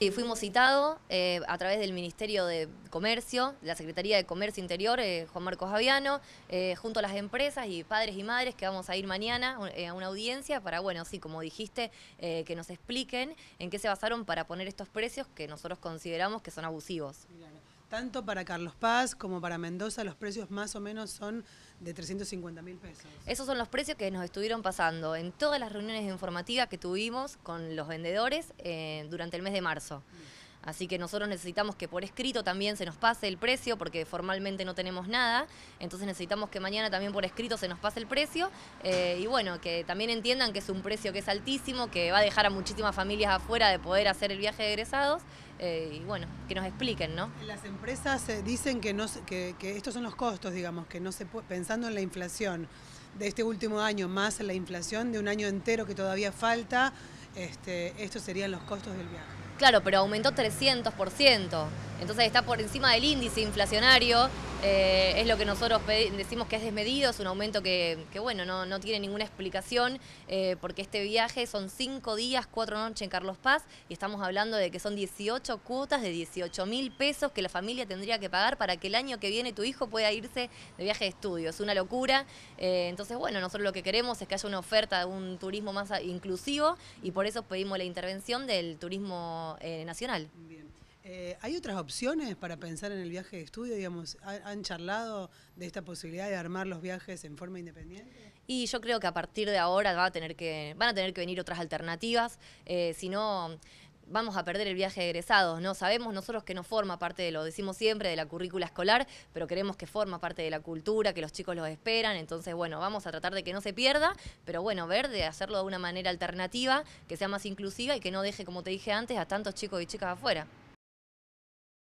Y fuimos citados eh, a través del Ministerio de Comercio, la Secretaría de Comercio Interior, eh, Juan Marcos Aviano, eh, junto a las empresas y padres y madres que vamos a ir mañana a una audiencia para, bueno, sí, como dijiste, que nos expliquen en qué se basaron para poner estos precios que nosotros consideramos que son abusivos. Tanto para Carlos Paz como para Mendoza los precios más o menos son de 350 mil pesos. Esos son los precios que nos estuvieron pasando en todas las reuniones informativas que tuvimos con los vendedores eh, durante el mes de marzo. Mm. Así que nosotros necesitamos que por escrito también se nos pase el precio, porque formalmente no tenemos nada. Entonces necesitamos que mañana también por escrito se nos pase el precio. Eh, y bueno, que también entiendan que es un precio que es altísimo, que va a dejar a muchísimas familias afuera de poder hacer el viaje de egresados. Eh, y bueno, que nos expliquen, ¿no? Las empresas eh, dicen que, estos son los costos, digamos, que no se pensando en la inflación de este último año más la inflación de un año entero que todavía falta, este, estos serían los costos del viaje. Claro, pero aumentó 300%. Entonces está por encima del índice inflacionario, eh, es lo que nosotros decimos que es desmedido, es un aumento que, bueno, no, tiene ninguna explicación, eh, porque este viaje son cinco días, cuatro noches en Carlos Paz, y estamos hablando de que son 18 cuotas de 18 mil pesos que la familia tendría que pagar para que el año que viene tu hijo pueda irse de viaje de estudio. Es una locura. Eh, entonces, bueno, nosotros lo que queremos es que haya una oferta de un turismo más inclusivo y por eso pedimos la intervención del turismo nacional. Eh, ¿Hay otras opciones para pensar en el viaje de estudio? ¿han charlado de esta posibilidad de armar los viajes en forma independiente? Y yo creo que a partir de ahora va a tener van a tener que venir otras alternativas. Eh, si no, vamos a perder el viaje de egresados, ¿no? Sabemos nosotros que no forma parte de lo, decimos siempre, de la currícula escolar, pero queremos que forma parte de la cultura, que los chicos los esperan, entonces, bueno, vamos a tratar de que no se pierda, pero bueno, ver de hacerlo de una manera alternativa, que sea más inclusiva y que no deje, como te dije antes, a tantos chicos y chicas afuera.